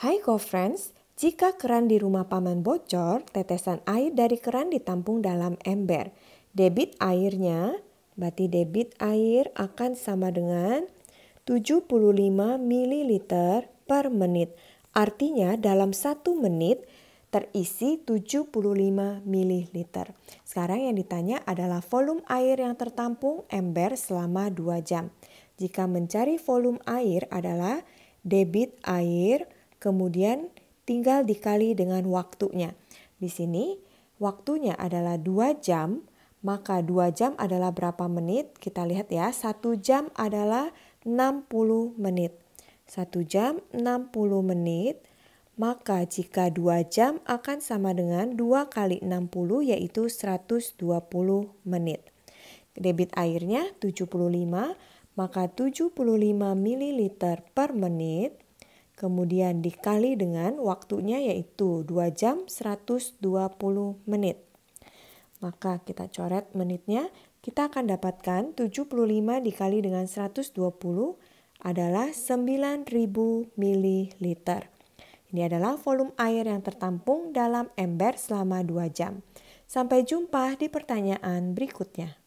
Hai co-friends, jika keran di rumah paman bocor, tetesan air dari keran ditampung dalam ember. Debit airnya, berarti debit air akan sama dengan 75 ml per menit. Artinya dalam satu menit terisi 75 ml. Sekarang yang ditanya adalah volume air yang tertampung ember selama 2 jam. Jika mencari volume air adalah debit air kemudian tinggal dikali dengan waktunya. Di sini waktunya adalah 2 jam, maka 2 jam adalah berapa menit? Kita lihat ya, 1 jam adalah 60 menit. 1 jam 60 menit, maka jika 2 jam akan sama dengan 2 kali 60 yaitu 120 menit. Debit airnya 75, maka 75 ml per menit Kemudian dikali dengan waktunya yaitu 2 jam 120 menit. Maka kita coret menitnya, kita akan dapatkan 75 dikali dengan 120 adalah 9000 ml. Ini adalah volume air yang tertampung dalam ember selama 2 jam. Sampai jumpa di pertanyaan berikutnya.